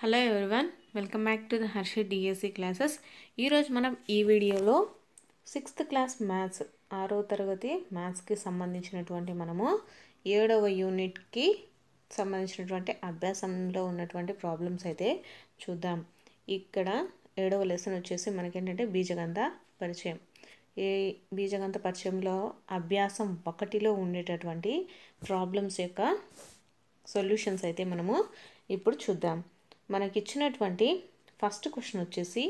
hello everyone welcome back to the హర్షి DSC classes ఈరోజు మనం ఈ వీడియోలో సిక్స్త్ క్లాస్ మ్యాథ్స్ ఆరో తరగతి మ్యాథ్స్కి సంబంధించినటువంటి మనము ఏడవ యూనిట్కి సంబంధించినటువంటి అభ్యాసంలో ఉన్నటువంటి ప్రాబ్లమ్స్ అయితే చూద్దాం ఇక్కడ ఏడవ లెసన్ వచ్చేసి మనకేంటంటే బీజగంత పరిచయం ఏ బీజగంత పరిచయంలో అభ్యాసం ఒకటిలో ఉండేటటువంటి ప్రాబ్లమ్స్ యొక్క సొల్యూషన్స్ అయితే మనము ఇప్పుడు చూద్దాం మనకిచ్చినటువంటి ఫస్ట్ క్వశ్చన్ వచ్చేసి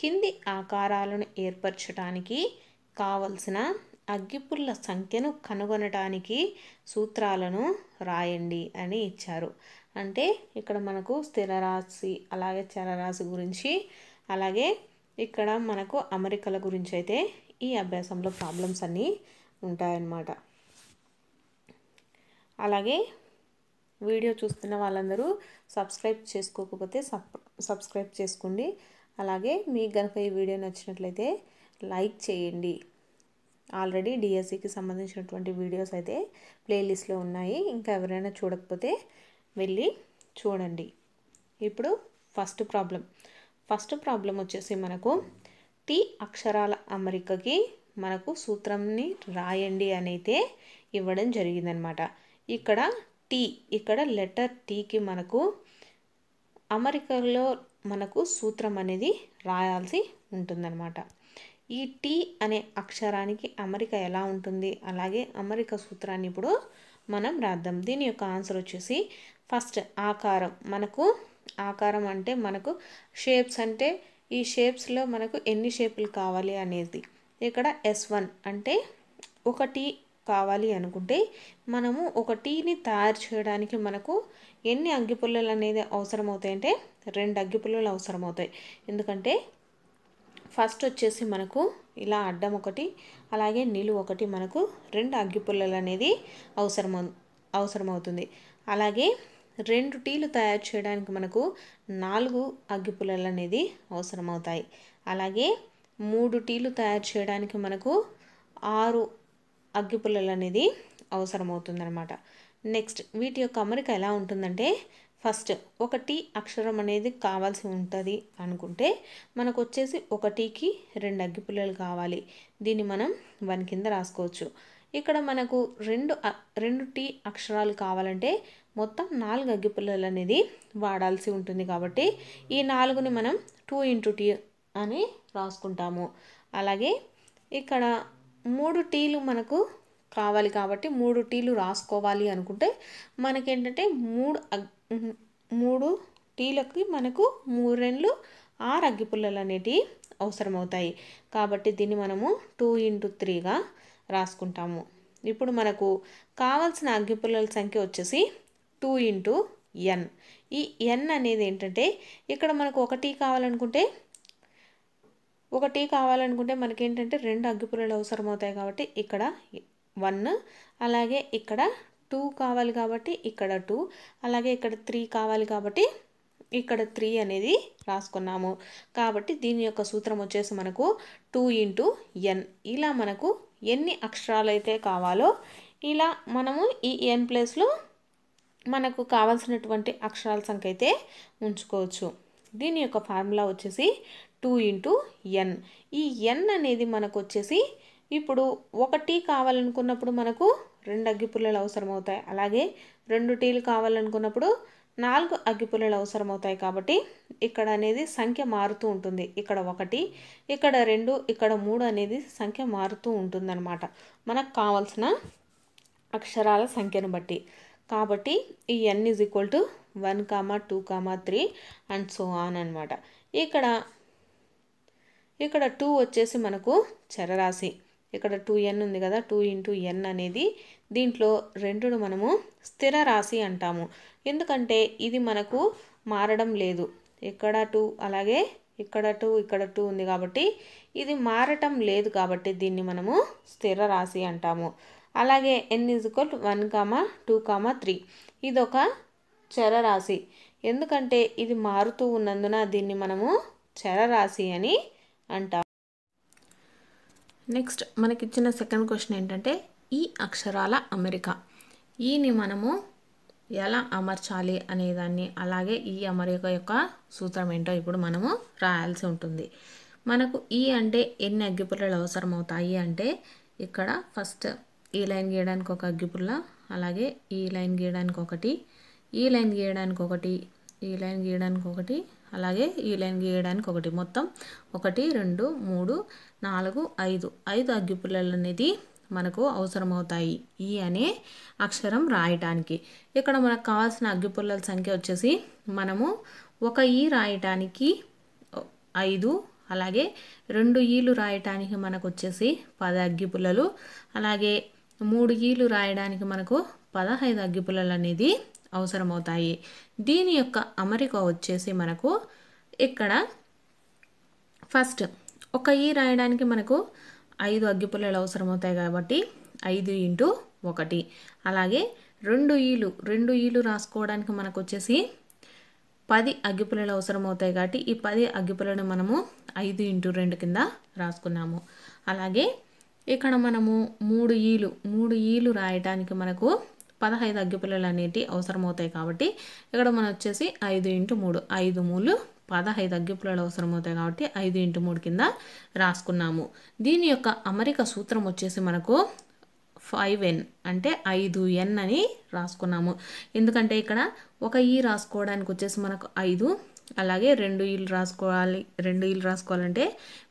కింది ఆకారాలను ఏర్పరచడానికి కావలసిన అగ్గిపుల్ల సంఖ్యను కనుగొనటానికి సూత్రాలను రాయండి అని ఇచ్చారు అంటే ఇక్కడ మనకు స్థిరరాశి అలాగే చరరాశి గురించి అలాగే ఇక్కడ మనకు అమరికల గురించి అయితే ఈ అభ్యాసంలో ప్రాబ్లమ్స్ అన్నీ ఉంటాయన్నమాట అలాగే వీడియో చూస్తున్న వాళ్ళందరూ సబ్స్క్రైబ్ చేసుకోకపోతే సబ్స్క్రైబ్ చేసుకోండి అలాగే మీకు కనుక ఈ వీడియో నచ్చినట్లయితే లైక్ చేయండి ఆల్రెడీ డిఎస్సికి సంబంధించినటువంటి వీడియోస్ అయితే ప్లేలిస్ట్లో ఉన్నాయి ఇంకా ఎవరైనా చూడకపోతే వెళ్ళి చూడండి ఇప్పుడు ఫస్ట్ ప్రాబ్లం ఫస్ట్ ప్రాబ్లం వచ్చేసి మనకు టి అక్షరాల అమరికకి మనకు సూత్రంని రాయండి అనైతే ఇవ్వడం జరిగిందనమాట ఇక్కడ టీ ఇక్కడ లెటర్ టీకి మనకు అమెరికాలో మనకు సూత్రం అనేది రాయాల్సి ఉంటుందన్నమాట ఈ టీ అనే అక్షరానికి అమెరిక ఎలా ఉంటుంది అలాగే అమెరిక సూత్రాన్ని ఇప్పుడు మనం రాద్దాం దీని యొక్క ఆన్సర్ వచ్చేసి ఫస్ట్ ఆకారం మనకు ఆకారం అంటే మనకు షేప్స్ అంటే ఈ షేప్స్లో మనకు ఎన్ని షేపులు కావాలి అనేది ఇక్కడ ఎస్ వన్ అంటే ఒకటి కావాలి అనుకుంటే మనము ఒక టీని తయారు చేయడానికి మనకు ఎన్ని అగ్గిపుల్లలు అనేది అవసరమవుతాయంటే రెండు రెండు అగ్గిపుల్లలు అవసరమవుతాయి ఎందుకంటే ఫస్ట్ వచ్చేసి మనకు ఇలా అడ్డం ఒకటి అలాగే నీళ్ళు ఒకటి మనకు రెండు అగ్గిపుల్లలు అనేది అవసరం అవసరమవుతుంది అలాగే రెండు టీలు తయారు చేయడానికి మనకు నాలుగు అగ్గిపుల్లలు అనేది అవసరమవుతాయి అలాగే మూడు టీలు తయారు చేయడానికి మనకు ఆరు అగ్గిపుల్లలు అనేది అనమాట నెక్స్ట్ వీటి యొక్క అమరిక ఎలా ఉంటుందంటే ఫస్ట్ ఒక టీ అక్షరం అనేది కావాల్సి ఉంటుంది అనుకుంటే మనకు వచ్చేసి ఒక టీకి రెండు అగ్గిపుల్లలు కావాలి దీన్ని మనం వన్ కింద రాసుకోవచ్చు ఇక్కడ మనకు రెండు రెండు టీ అక్షరాలు కావాలంటే మొత్తం నాలుగు అగ్గిపుల్లలు అనేది వాడాల్సి ఉంటుంది కాబట్టి ఈ నాలుగుని మనం టూ ఇంటూ టీ అని రాసుకుంటాము అలాగే ఇక్కడ మూడు టీలు మనకు కావాలి కాబట్టి మూడు టీలు రాసుకోవాలి అనుకుంటే మనకేంటంటే మూడు మూడు టీలకి మనకు మూడు రెండ్లు ఆరు అగ్గిపుల్లలు అనేటివి అవసరమవుతాయి కాబట్టి దీన్ని మనము టూ ఇంటూ త్రీగా రాసుకుంటాము ఇప్పుడు మనకు కావాల్సిన అగ్గిపుల్లల సంఖ్య వచ్చేసి టూ ఇంటూ ఎన్ ఈ ఎన్ అనేది ఏంటంటే ఇక్కడ మనకు ఒక టీ కావాలనుకుంటే ఒక టీ కావాలనుకుంటే మనకేంటంటే రెండు అగ్గిపుల్లలు అవసరమవుతాయి కాబట్టి ఇక్కడ వన్ అలాగే ఇక్కడ టూ కావాలి కాబట్టి ఇక్కడ టూ అలాగే ఇక్కడ త్రీ కావాలి కాబట్టి ఇక్కడ త్రీ అనేది రాసుకున్నాము కాబట్టి దీని యొక్క సూత్రం వచ్చేసి మనకు టూ ఇంటూ ఎన్ ఇలా మనకు ఎన్ని అక్షరాలు అయితే కావాలో ఇలా మనము ఈ ఎన్ ప్లేస్లో మనకు కావాల్సినటువంటి అక్షరాల సంఖ్య అయితే ఉంచుకోవచ్చు దీని యొక్క ఫార్ములా వచ్చేసి టూ ఇంటూ ఎన్ ఈ ఎన్ అనేది మనకు వచ్చేసి ఇప్పుడు ఒక టీ కావాలనుకున్నప్పుడు మనకు రెండు అగ్గిపుల్లలు అవసరమవుతాయి అలాగే రెండు టీలు కావాలనుకున్నప్పుడు నాలుగు అగ్గిపుల్లలు అవసరమవుతాయి కాబట్టి ఇక్కడ అనేది సంఖ్య మారుతూ ఉంటుంది ఇక్కడ ఒకటి ఇక్కడ రెండు ఇక్కడ మూడు అనేది సంఖ్య మారుతూ ఉంటుందన్నమాట మనకు కావాల్సిన అక్షరాల సంఖ్యను బట్టి కాబట్టి ఈ N is equal to one comma two comma three and so on అనమాట ఇక్కడ ఇక్కడ టూ వచ్చేసి మనకు చరరాశి ఇక్కడ టూ ఎన్ ఉంది కదా టూ ఇంటూ ఎన్ అనేది దీంట్లో రెండును మనము స్థిర రాశి అంటాము ఎందుకంటే ఇది మనకు మారడం లేదు ఇక్కడ టూ అలాగే ఇక్కడ టూ ఇక్కడ టూ ఉంది కాబట్టి ఇది మారటం లేదు కాబట్టి దీన్ని మనము స్థిర రాశి అంటాము అలాగే N is equal one comma two comma three ఇదొక చరరాశి ఎందుకంటే ఇది మారుతూ ఉన్నందున దీన్ని మనము చరరాశి అని అంటా నెక్స్ట్ మనకిచ్చిన సెకండ్ క్వశ్చన్ ఏంటంటే ఈ అక్షరాల అమెరికా ఈని మనము ఎలా అమర్చాలి అనేదాన్ని అలాగే ఈ అమరిక యొక్క సూత్రం ఏంటో ఇప్పుడు మనము రాయాల్సి ఉంటుంది మనకు ఈ అంటే ఎన్ని అగ్గిపుల్లలు అవసరం అవుతాయి అంటే ఇక్కడ ఫస్ట్ ఈ లైన్ గీయడానికి ఒక అగ్గిపుల్ల అలాగే ఈ లైన్ గీయడానికి ఒకటి ఈ లైన్ గీయడానికి ఒకటి ఈ లైన్ గీయడానికి ఒకటి అలాగే ఈ లైన్ గీయడానికి ఒకటి మొత్తం ఒకటి రెండు మూడు నాలుగు ఐదు ఐదు అగ్గిపుల్లలు అనేది మనకు అవసరమవుతాయి ఈ అనే అక్షరం రాయటానికి ఇక్కడ మనకు కావాల్సిన అగ్గిపుల్లల సంఖ్య వచ్చేసి మనము ఒక ఈ రాయటానికి ఐదు అలాగే రెండు ఈలు రాయటానికి మనకు వచ్చేసి పద అగ్గిపుల్లలు అలాగే మూడు ఈలు రాయడానికి మనకు పదహైదు అగ్గిపుల్లలు అనేది అవసరమవుతాయి దీని యొక్క అమరిక వచ్చేసి మనకు ఇక్కడ ఫస్ట్ ఒక ఈ రాయడానికి మనకు ఐదు అగ్గిపుల్లలు అవసరమవుతాయి కాబట్టి ఐదు ఇంటూ ఒకటి అలాగే రెండు ఈలు రెండు ఈలు రాసుకోవడానికి మనకు వచ్చేసి పది అగ్గిపుల్లలు అవసరమవుతాయి కాబట్టి ఈ పది అగ్గిపుల్లను మనము ఐదు ఇంటూ రెండు కింద రాసుకున్నాము అలాగే ఇక్కడ మనము మూడు ఈలు మూడు ఈలు రాయటానికి మనకు పదహైదు అగ్గిపుల్లలు అనేటివి అవసరమవుతాయి కాబట్టి ఇక్కడ మనం వచ్చేసి ఐదు ఇంటూ మూడు ఐదు మూలు పదహైదు అగ్గిపుల్లలు అవసరమవుతాయి కాబట్టి ఐదు ఇంటూ మూడు కింద రాసుకున్నాము దీని యొక్క అమరిక సూత్రం వచ్చేసి మనకు ఫైవ్ ఎన్ అంటే ఐదు ఎన్ అని రాసుకున్నాము ఎందుకంటే ఇక్కడ ఒక ఈ రాసుకోవడానికి వచ్చేసి మనకు ఐదు అలాగే రెండు ఇల్లు రాసుకోవాలి రెండు ఇల్లు రాసుకోవాలంటే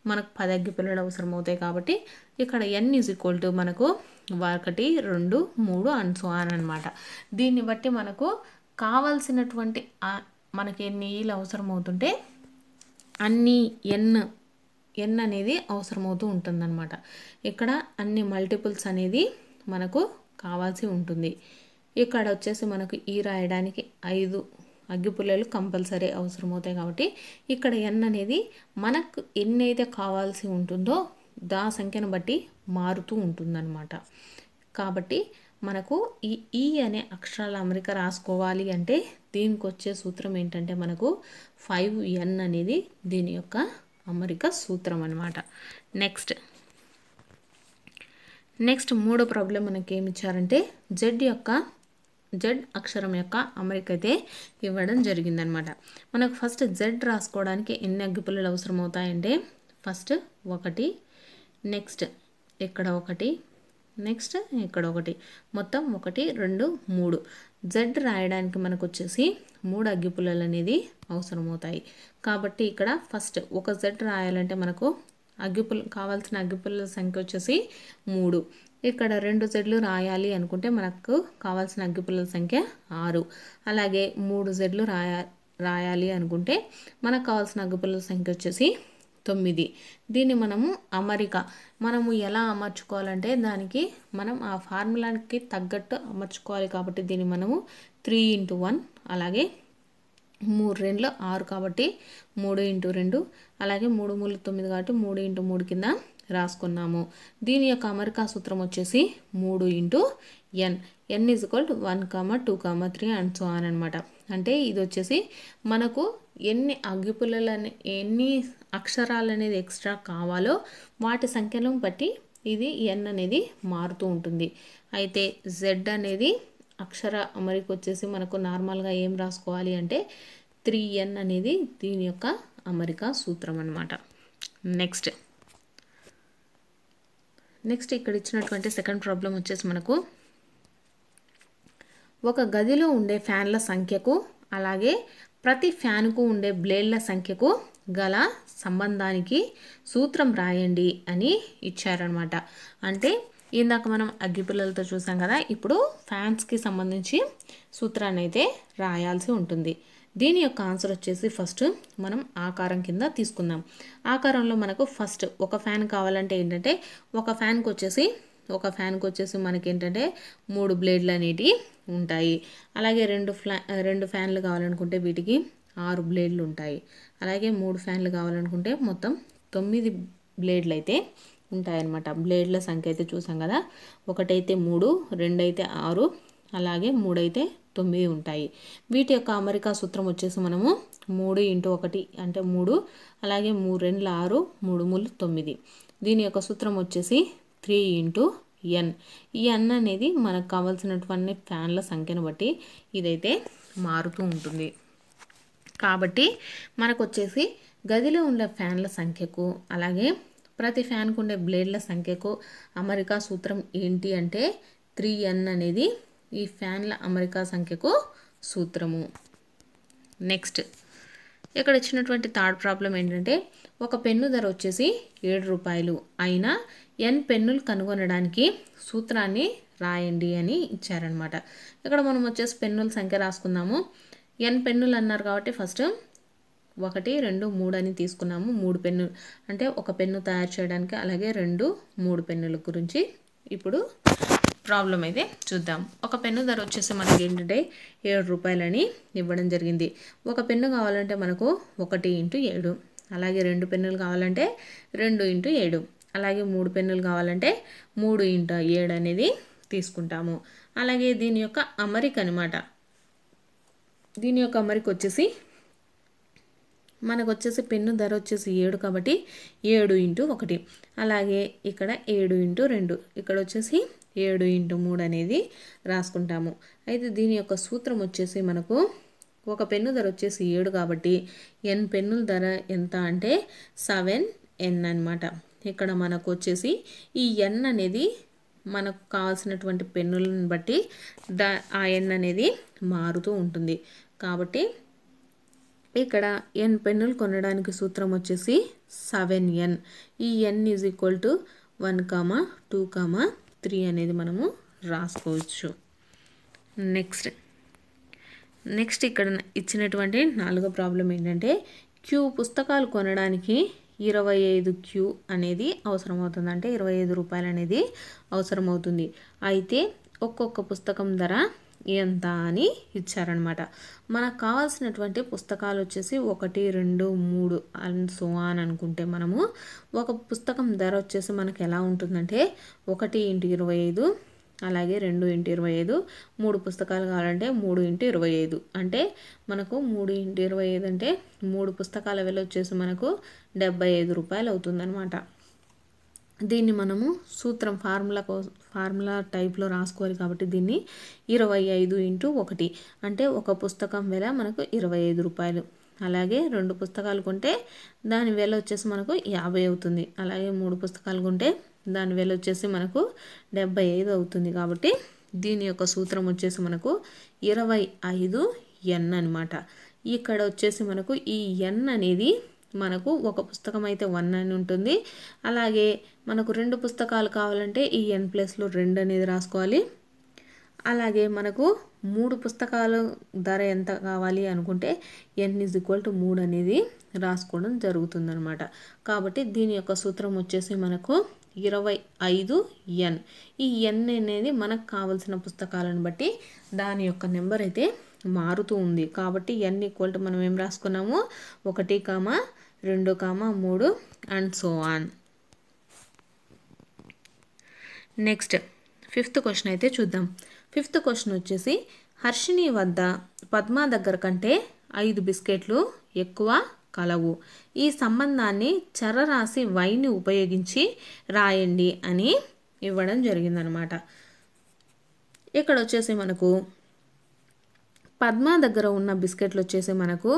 మనకు పది అగ్గి పిల్లలు అవసరం అవుతాయి కాబట్టి ఇక్కడ ఎన్ ఈజ్ ఈక్వల్ టు మనకు ఒకటి రెండు మూడు అండ్ సో అని అనమాట దీన్ని బట్టి మనకు కావాల్సినటువంటి మనకి ఎన్ని ఇల్లు అవసరం అవుతుంటే అన్ని ఎన్ ఎన్ అనేది అవసరమవుతూ ఉంటుందన్నమాట ఇక్కడ అన్ని మల్టిపుల్స్ అనేది మనకు కావాల్సి ఉంటుంది ఇక్కడ వచ్చేసి మనకు ఈ రాయడానికి ఐదు అగ్గిపుల్లలు కంపల్సరీ అవసరమవుతాయి కాబట్టి ఇక్కడ ఎన్ అనేది మనకు ఎన్ని అయితే కావాల్సి ఉంటుందో దా సంఖ్యను బట్టి మారుతూ ఉంటుందన్నమాట కాబట్టి మనకు ఈ ఈ e అనే అక్షరాల అమరిక రాసుకోవాలి అంటే దీనికి వచ్చే సూత్రం ఏంటంటే మనకు ఫైవ్ ఎన్ అనేది దీని యొక్క అమరిక సూత్రం అనమాట నెక్స్ట్ నెక్స్ట్ మూడో ప్రాబ్లం మనకి ఏమి ఇచ్చారంటే జెడ్ యొక్క జెడ్ అక్షరం యొక్క అమరికైతే ఇవ్వడం జరిగిందనమాట మనకు ఫస్ట్ జెడ్ రాసుకోవడానికి ఎన్ని అగ్గిపుల్లలు అవసరమవుతాయంటే ఫస్ట్ ఒకటి నెక్స్ట్ ఇక్కడ ఒకటి నెక్స్ట్ ఇక్కడ ఒకటి మొత్తం ఒకటి రెండు మూడు జెడ్ రాయడానికి మనకు వచ్చేసి మూడు అగ్గిపుల్లలు అనేది అవసరమవుతాయి కాబట్టి ఇక్కడ ఫస్ట్ ఒక జెడ్ రాయాలంటే మనకు అగ్గిపుల్ కావాల్సిన అగ్గిపుల్లల సంఖ్య వచ్చేసి మూడు ఇక్కడ రెండు జెడ్లు రాయాలి అనుకుంటే మనకు కావాల్సిన అగ్గిపుల్లల సంఖ్య ఆరు అలాగే మూడు జడ్లు రాయా రాయాలి అనుకుంటే మనకు కావాల్సిన అగ్గిపుల్లల సంఖ్య వచ్చేసి తొమ్మిది దీన్ని మనము అమరిక మనము ఎలా అమర్చుకోవాలంటే దానికి మనం ఆ ఫార్ములాకి తగ్గట్టు అమర్చుకోవాలి కాబట్టి దీన్ని మనము త్రీ ఇంటూ వన్ అలాగే మూడు రెండులో ఆరు కాబట్టి మూడు ఇంటూ రెండు అలాగే మూడు మూడు తొమ్మిది కాబట్టి మూడు ఇంటూ మూడు కింద రాసుకున్నాము దీని యొక్క అమరికా సూత్రం వచ్చేసి మూడు into N N is equal one comma two comma three and so on అనమాట అంటే ఇది వచ్చేసి మనకు ఎన్ని అగ్గిపుల్లలు అనే ఎన్ని అక్షరాలు అనేది ఎక్స్ట్రా కావాలో వాటి సంఖ్యను బట్టి ఇది ఎన్ అనేది మారుతూ ఉంటుంది అయితే జెడ్ అనేది అక్షర అమరిక వచ్చేసి మనకు నార్మల్గా ఏం రాసుకోవాలి అంటే త్రీ ఎన్ అనేది దీని యొక్క అమెరికా సూత్రం అనమాట నెక్స్ట్ నెక్స్ట్ ఇక్కడ ఇచ్చినటువంటి సెకండ్ ప్రాబ్లం వచ్చేసి మనకు ఒక గదిలో ఉండే ఫ్యాన్ల సంఖ్యకు అలాగే ప్రతి ఫ్యాన్కు ఉండే బ్లేడ్ల సంఖ్యకు గల సంబంధానికి సూత్రం రాయండి అని ఇచ్చారనమాట అంటే ఇందాక మనం పిల్లలతో చూసాం కదా ఇప్పుడు ఫ్యాన్స్కి సంబంధించి సూత్రాన్ని అయితే రాయాల్సి ఉంటుంది దీని యొక్క ఆన్సర్ వచ్చేసి ఫస్ట్ మనం ఆకారం కింద తీసుకుందాం ఆకారంలో మనకు ఫస్ట్ ఒక ఫ్యాన్ కావాలంటే ఏంటంటే ఒక ఫ్యాన్కి వచ్చేసి ఒక ఫ్యాన్కి వచ్చేసి మనకి ఏంటంటే మూడు బ్లేడ్లు అనేటివి ఉంటాయి అలాగే రెండు ఫ్లా రెండు ఫ్యాన్లు కావాలనుకుంటే వీటికి ఆరు బ్లేడ్లు ఉంటాయి అలాగే మూడు ఫ్యాన్లు కావాలనుకుంటే మొత్తం తొమ్మిది బ్లేడ్లు అయితే ఉంటాయన్నమాట బ్లేడ్ల సంఖ్య అయితే చూసాం కదా ఒకటైతే మూడు రెండైతే ఆరు అలాగే మూడైతే తొమ్మిది ఉంటాయి వీటి యొక్క అమరిక సూత్రం వచ్చేసి మనము మూడు ఇంటూ ఒకటి అంటే మూడు అలాగే మూడు రెండు ఆరు మూడు మూడు తొమ్మిది దీని యొక్క సూత్రం వచ్చేసి త్రీ ఇంటూ ఎన్ ఈ ఎన్ అనేది మనకు కావాల్సినటువంటి ఫ్యాన్ల సంఖ్యను బట్టి ఇదైతే మారుతూ ఉంటుంది కాబట్టి మనకు వచ్చేసి గదిలో ఉండే ఫ్యాన్ల సంఖ్యకు అలాగే ప్రతి ఫ్యాన్కు ఉండే బ్లేడ్ల సంఖ్యకు అమరికా సూత్రం ఏంటి అంటే త్రీ ఎన్ అనేది ఈ ఫ్యాన్ల అమరిక సంఖ్యకు సూత్రము నెక్స్ట్ ఇక్కడ వచ్చినటువంటి థర్డ్ ప్రాబ్లం ఏంటంటే ఒక పెన్ను ధర వచ్చేసి ఏడు రూపాయలు అయినా ఎన్ పెన్నులు కనుగొనడానికి సూత్రాన్ని రాయండి అని ఇచ్చారనమాట ఇక్కడ మనం వచ్చేసి పెన్నుల సంఖ్య రాసుకుందాము ఎన్ పెన్నులు అన్నారు కాబట్టి ఫస్ట్ ఒకటి రెండు మూడు అని తీసుకున్నాము మూడు పెన్నులు అంటే ఒక పెన్ను తయారు చేయడానికి అలాగే రెండు మూడు పెన్నుల గురించి ఇప్పుడు ప్రాబ్లం అయితే చూద్దాం ఒక పెన్ను ధర వచ్చేసి మనకి ఏంటంటే ఏడు రూపాయలని ఇవ్వడం జరిగింది ఒక పెన్ను కావాలంటే మనకు ఒకటి ఇంటూ ఏడు అలాగే రెండు పెన్నులు కావాలంటే రెండు ఇంటూ ఏడు అలాగే మూడు పెన్నులు కావాలంటే మూడు ఇంటూ ఏడు అనేది తీసుకుంటాము అలాగే దీని యొక్క అమరిక అనమాట దీని యొక్క అమరిక వచ్చేసి మనకు వచ్చేసి పెన్ను ధర వచ్చేసి ఏడు కాబట్టి ఏడు ఇంటూ ఒకటి అలాగే ఇక్కడ ఏడు ఇంటూ రెండు ఇక్కడ వచ్చేసి ఏడు ఇంటూ మూడు అనేది రాసుకుంటాము అయితే దీని యొక్క సూత్రం వచ్చేసి మనకు ఒక పెన్ను ధర వచ్చేసి ఏడు కాబట్టి ఎన్ పెన్నుల ధర ఎంత అంటే సెవెన్ ఎన్ అనమాట ఇక్కడ మనకు వచ్చేసి ఈ ఎన్ అనేది మనకు కావాల్సినటువంటి పెన్నులను బట్టి ద ఆ ఎన్ అనేది మారుతూ ఉంటుంది కాబట్టి ఇక్కడ ఎన్ పెన్నులు కొనడానికి సూత్రం వచ్చేసి సెవెన్ ఎన్ ఈ N is equal to one comma two comma three అనేది మనము రాసుకోవచ్చు నెక్స్ట్ నెక్స్ట్ ఇక్కడ ఇచ్చినటువంటి నాలుగో ప్రాబ్లం ఏంటంటే క్యూ పుస్తకాలు కొనడానికి ఇరవై ఐదు క్యూ అనేది అవసరమవుతుంది అంటే ఇరవై ఐదు రూపాయలు అనేది అవసరమవుతుంది అయితే ఒక్కొక్క పుస్తకం ధర ఎంత అని ఇచ్చారనమాట మనకు కావాల్సినటువంటి పుస్తకాలు వచ్చేసి ఒకటి రెండు మూడు అండ్ సో అని అనుకుంటే మనము ఒక పుస్తకం ధర వచ్చేసి మనకు ఎలా ఉంటుందంటే ఒకటి ఇంటి ఇరవై ఐదు అలాగే రెండు ఇంటి ఇరవై ఐదు మూడు పుస్తకాలు కావాలంటే మూడు ఇంటి ఇరవై ఐదు అంటే మనకు మూడు ఇంటి ఇరవై ఐదు అంటే మూడు పుస్తకాల వెళ్ళి వచ్చేసి మనకు డెబ్బై ఐదు రూపాయలు అవుతుందన్నమాట దీన్ని మనము సూత్రం ఫార్ములా కో ఫార్ములా టైప్లో రాసుకోవాలి కాబట్టి దీన్ని ఇరవై ఐదు ఇంటూ ఒకటి అంటే ఒక పుస్తకం వెల మనకు ఇరవై ఐదు రూపాయలు అలాగే రెండు పుస్తకాలు కొంటే దాని వెల వచ్చేసి మనకు యాభై అవుతుంది అలాగే మూడు పుస్తకాలు కొంటే దాని వెల వచ్చేసి మనకు డెబ్బై ఐదు అవుతుంది కాబట్టి దీని యొక్క సూత్రం వచ్చేసి మనకు ఇరవై ఐదు ఎన్ అనమాట ఇక్కడ వచ్చేసి మనకు ఈ ఎన్ అనేది మనకు ఒక పుస్తకం అయితే వన్ అని ఉంటుంది అలాగే మనకు రెండు పుస్తకాలు కావాలంటే ఈ ఎన్ ప్లస్లో రెండు అనేది రాసుకోవాలి అలాగే మనకు మూడు పుస్తకాలు ధర ఎంత కావాలి అనుకుంటే ఎన్ ఈజ్ ఈక్వల్ టు మూడు అనేది రాసుకోవడం జరుగుతుందనమాట కాబట్టి దీని యొక్క సూత్రం వచ్చేసి మనకు ఇరవై ఐదు ఎన్ ఈ ఎన్ అనేది మనకు కావలసిన పుస్తకాలను బట్టి దాని యొక్క నెంబర్ అయితే మారుతూ ఉంది కాబట్టి ఎన్ ఈక్వల్ టు మనం ఏం రాసుకున్నాము ఒకటి కామ రెండు కామ మూడు and so on next fifth question అయితే చూద్దాం ఫిఫ్త్ క్వశ్చన్ వచ్చేసి హర్షిని వద్ద పద్మ దగ్గర కంటే ఐదు బిస్కెట్లు ఎక్కువ కలవు ఈ సంబంధాన్ని చరరాశి వైని ఉపయోగించి రాయండి అని ఇవ్వడం జరిగిందనమాట ఇక్కడ వచ్చేసి మనకు పద్మ దగ్గర ఉన్న బిస్కెట్లు వచ్చేసి మనకు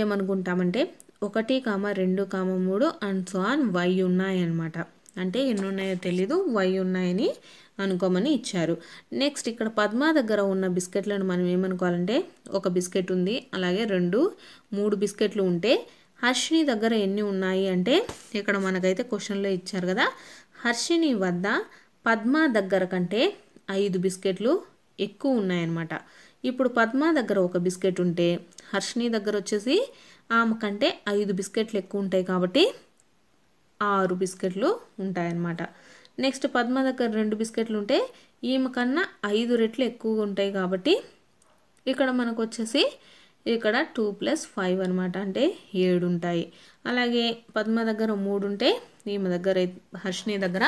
ఏమనుకుంటామంటే ఒకటి కామ రెండు కామ మూడు అండ్ సో ఆన్ వై ఉన్నాయన్నమాట అంటే ఎన్ని ఉన్నాయో తెలీదు వై ఉన్నాయని అనుకోమని ఇచ్చారు నెక్స్ట్ ఇక్కడ పద్మ దగ్గర ఉన్న బిస్కెట్లను మనం ఏమనుకోవాలంటే ఒక బిస్కెట్ ఉంది అలాగే రెండు మూడు బిస్కెట్లు ఉంటే హర్షిని దగ్గర ఎన్ని ఉన్నాయి అంటే ఇక్కడ మనకైతే క్వశ్చన్లో ఇచ్చారు కదా హర్షిని వద్ద పద్మ దగ్గర కంటే ఐదు బిస్కెట్లు ఎక్కువ ఉన్నాయన్నమాట ఇప్పుడు పద్మ దగ్గర ఒక బిస్కెట్ ఉంటే హర్షిని దగ్గర వచ్చేసి ఆమె కంటే ఐదు బిస్కెట్లు ఎక్కువ ఉంటాయి కాబట్టి ఆరు బిస్కెట్లు ఉంటాయన్నమాట నెక్స్ట్ పద్మ దగ్గర రెండు బిస్కెట్లు ఉంటే ఈమె కన్నా ఐదు రెట్లు ఎక్కువగా ఉంటాయి కాబట్టి ఇక్కడ మనకు వచ్చేసి ఇక్కడ టూ ప్లస్ ఫైవ్ అనమాట అంటే ఏడు ఉంటాయి అలాగే పద్మ దగ్గర మూడు ఉంటే ఈమె దగ్గర హర్షిని దగ్గర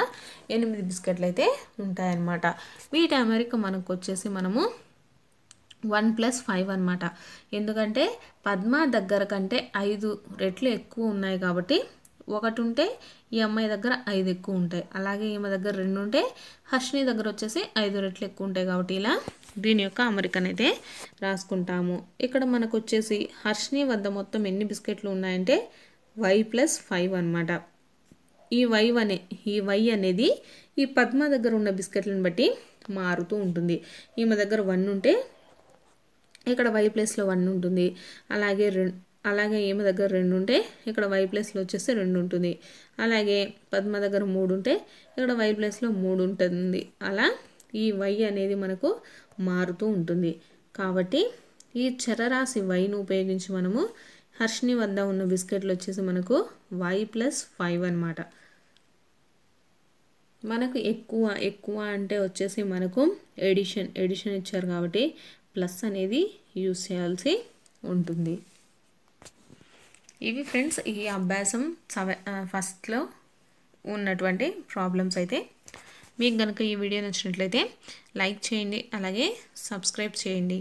ఎనిమిది బిస్కెట్లు అయితే ఉంటాయన్నమాట వీటి అమెరిక మనకు వచ్చేసి మనము వన్ ప్లస్ ఫైవ్ అనమాట ఎందుకంటే పద్మ దగ్గర కంటే ఐదు రెట్లు ఎక్కువ ఉన్నాయి కాబట్టి ఒకటి ఉంటే ఈ అమ్మాయి దగ్గర ఐదు ఎక్కువ ఉంటాయి అలాగే ఈమె దగ్గర రెండు ఉంటే హర్షిని దగ్గర వచ్చేసి ఐదు రెట్లు ఎక్కువ ఉంటాయి కాబట్టి ఇలా దీని యొక్క అయితే రాసుకుంటాము ఇక్కడ మనకు వచ్చేసి హర్షిని వద్ద మొత్తం ఎన్ని బిస్కెట్లు ఉన్నాయంటే వై ప్లస్ ఫైవ్ అనమాట ఈ వై అనే ఈ వై అనేది ఈ పద్మ దగ్గర ఉన్న బిస్కెట్లను బట్టి మారుతూ ఉంటుంది ఈమె దగ్గర వన్ ఉంటే ఇక్కడ వై ప్లేస్లో వన్ ఉంటుంది అలాగే రెండు అలాగే ఏమి దగ్గర రెండు ఉంటే ఇక్కడ వై ప్లేస్లో వచ్చేసి రెండు ఉంటుంది అలాగే పద్మ దగ్గర మూడు ఉంటే ఇక్కడ వై ప్లేస్లో మూడు ఉంటుంది అలా ఈ వై అనేది మనకు మారుతూ ఉంటుంది కాబట్టి ఈ చరరాశి వైను ఉపయోగించి మనము హర్షిని వద్ద ఉన్న బిస్కెట్లు వచ్చేసి మనకు వై ప్లస్ ఫైవ్ అనమాట మనకు ఎక్కువ ఎక్కువ అంటే వచ్చేసి మనకు ఎడిషన్ ఎడిషన్ ఇచ్చారు కాబట్టి ప్లస్ అనేది యూజ్ చేయాల్సి ఉంటుంది ఇవి ఫ్రెండ్స్ ఈ అభ్యాసం సవ ఫస్ట్లో ఉన్నటువంటి ప్రాబ్లమ్స్ అయితే మీకు కనుక ఈ వీడియో నచ్చినట్లయితే లైక్ చేయండి అలాగే సబ్స్క్రైబ్ చేయండి